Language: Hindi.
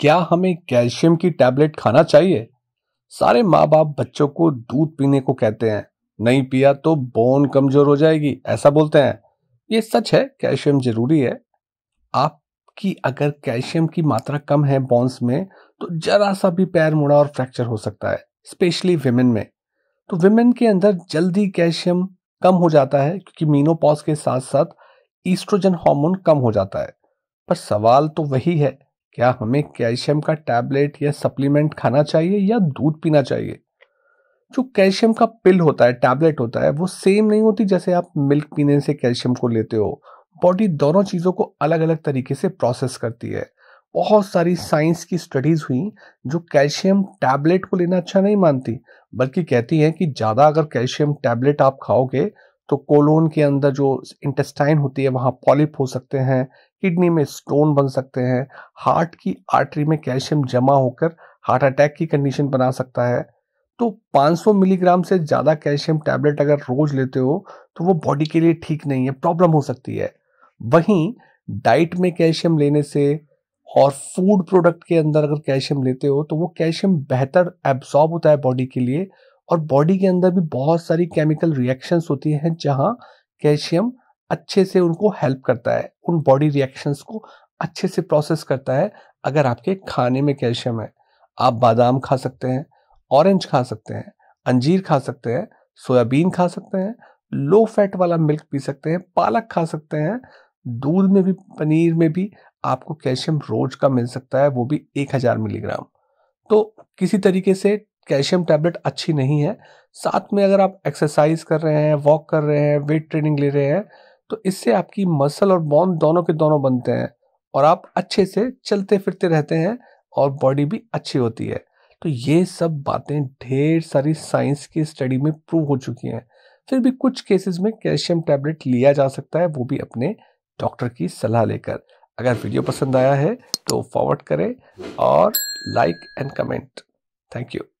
क्या हमें कैल्शियम की टैबलेट खाना चाहिए सारे माँ बाप बच्चों को दूध पीने को कहते हैं नहीं पिया तो बोन कमजोर हो जाएगी ऐसा बोलते हैं ये सच है कैल्शियम जरूरी है आपकी अगर कैल्शियम की मात्रा कम है बोन्स में तो जरा सा भी पैर मुड़ा और फ्रैक्चर हो सकता है स्पेशली विमेन में तो विमेन के अंदर जल्दी कैल्शियम कम हो जाता है क्योंकि मीनोपॉज के साथ साथ ईस्ट्रोजन हार्मोन कम हो जाता है पर सवाल तो वही है क्या हमें कैल्शियम का टैबलेट या सप्लीमेंट खाना चाहिए या दूध पीना चाहिए जो कैल्शियम का पिल होता है टैबलेट होता है वो सेम नहीं होती जैसे आप मिल्क पीने से कैल्शियम को लेते हो बॉडी दोनों चीज़ों को अलग अलग तरीके से प्रोसेस करती है बहुत सारी साइंस की स्टडीज़ हुई जो कैल्शियम टैबलेट को लेना अच्छा नहीं मानती बल्कि कहती है कि ज़्यादा अगर कैल्शियम टैबलेट आप खाओगे तो कोलोन के अंदर जो इंटेस्टाइन होती है वहाँ पॉलिप हो सकते हैं किडनी में स्टोन बन सकते हैं हार्ट की आर्टरी में कैल्शियम जमा होकर हार्ट अटैक की कंडीशन बना सकता है तो 500 मिलीग्राम से ज़्यादा कैल्शियम टैबलेट अगर रोज लेते हो तो वो बॉडी के लिए ठीक नहीं है प्रॉब्लम हो सकती है वहीं डाइट में कैल्शियम लेने से और फूड प्रोडक्ट के अंदर अगर कैल्शियम लेते हो तो वो कैल्शियम बेहतर एब्जॉर्ब होता है बॉडी के लिए और बॉडी के अंदर भी बहुत सारी केमिकल रिएक्शंस होती हैं जहाँ कैल्शियम अच्छे से उनको हेल्प करता है उन बॉडी रिएक्शंस को अच्छे से प्रोसेस करता है अगर आपके खाने में कैल्शियम है आप बादाम खा सकते हैं ऑरेंज खा सकते हैं अंजीर खा सकते हैं सोयाबीन खा सकते हैं लो फैट वाला मिल्क पी सकते हैं पालक खा सकते हैं दूध में भी पनीर में भी आपको कैल्शियम रोज का मिल सकता है वो भी एक हज़ार मिलीग्राम तो किसी तरीके से कैल्शियम टैबलेट अच्छी नहीं है साथ में अगर आप एक्सरसाइज कर रहे हैं वॉक कर रहे हैं वेट ट्रेनिंग ले रहे हैं तो इससे आपकी मसल और बोन दोनों के दोनों बनते हैं और आप अच्छे से चलते फिरते रहते हैं और बॉडी भी अच्छी होती है तो ये सब बातें ढेर सारी साइंस की स्टडी में प्रूव हो चुकी हैं फिर भी कुछ केसेस में कैल्शियम टैबलेट लिया जा सकता है वो भी अपने डॉक्टर की सलाह लेकर अगर वीडियो पसंद आया है तो फॉरवर्ड करें और like and comment thank you